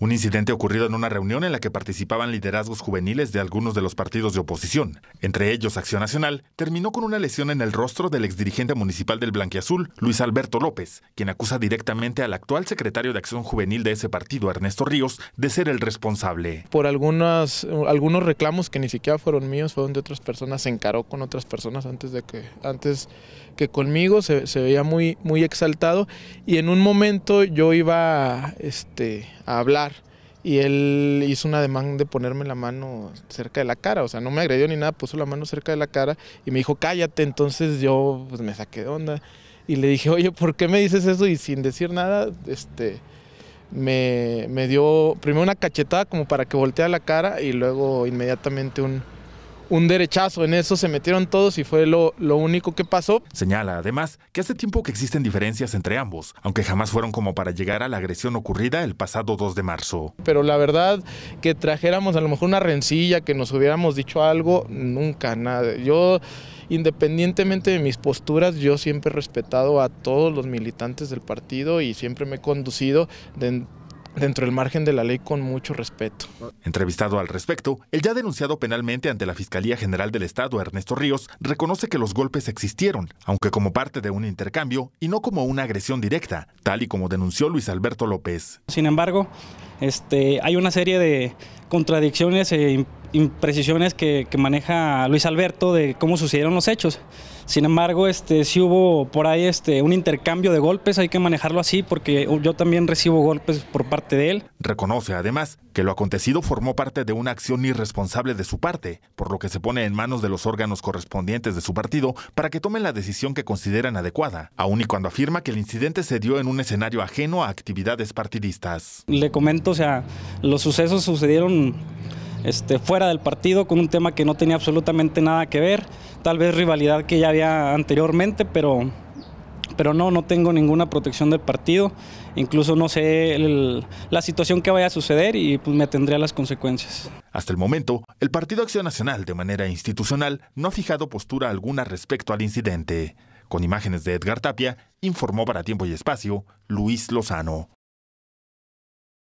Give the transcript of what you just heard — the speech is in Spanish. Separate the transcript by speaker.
Speaker 1: Un incidente ocurrido en una reunión en la que participaban liderazgos juveniles de algunos de los partidos de oposición, entre ellos Acción Nacional, terminó con una lesión en el rostro del exdirigente municipal del Blanquiazul, Luis Alberto López, quien acusa directamente al actual secretario de Acción Juvenil de ese partido, Ernesto Ríos, de ser el responsable.
Speaker 2: Por algunas, algunos reclamos que ni siquiera fueron míos, fueron de otras personas, se encaró con otras personas antes de que, antes que conmigo, se, se veía muy, muy exaltado y en un momento yo iba este, hablar y él hizo un ademán de ponerme la mano cerca de la cara, o sea, no me agredió ni nada, puso la mano cerca de la cara y me dijo, cállate, entonces yo pues, me saqué de onda y le dije, oye, ¿por qué me dices eso? Y sin decir nada, este, me, me dio primero una cachetada como para que volteara la cara y luego inmediatamente
Speaker 1: un, un derechazo. En eso se metieron todos y fue lo, único que pasó. Señala además que hace tiempo que existen diferencias entre ambos, aunque jamás fueron como para llegar a la agresión ocurrida el pasado 2 de marzo.
Speaker 2: Pero la verdad que trajéramos a lo mejor una rencilla, que nos hubiéramos dicho algo, nunca nada. Yo independientemente de mis posturas, yo siempre he respetado a todos los militantes del partido y siempre me he conducido de, dentro del margen de la ley con mucho respeto.
Speaker 1: Entrevistado al respecto, el ya denunciado penalmente ante la Fiscalía General del Estado, Ernesto Ríos, reconoce que los golpes existieron, aunque como parte de un intercambio y no como una agresión directa, tal y como denunció Luis Alberto López.
Speaker 3: Sin embargo, este, hay una serie de contradicciones e imprecisiones que, maneja Luis Alberto de cómo sucedieron los hechos. Sin embargo, este, sí hubo por ahí este, un intercambio de golpes, hay que manejarlo así porque yo también recibo golpes
Speaker 1: por parte de él. Reconoce además que lo acontecido formó parte de una acción irresponsable de su parte, por lo que se pone en manos de los órganos correspondientes de su partido para que tomen la decisión que consideran adecuada, aun y cuando afirma que el incidente se dio en un escenario ajeno a actividades partidistas.
Speaker 3: Le comento, o sea, los sucesos sucedieron este, fuera del partido con un tema que no tenía absolutamente nada que ver, tal vez rivalidad que ya había anteriormente, pero, pero no, no tengo ninguna protección del partido, incluso no sé la situación que vaya a suceder y pues, me tendría las consecuencias. Hasta el momento, el Partido
Speaker 1: Acción Nacional de manera institucional no ha fijado postura alguna respecto al incidente. Con imágenes de Edgar Tapia, informó para Tiempo y Espacio Luis Lozano.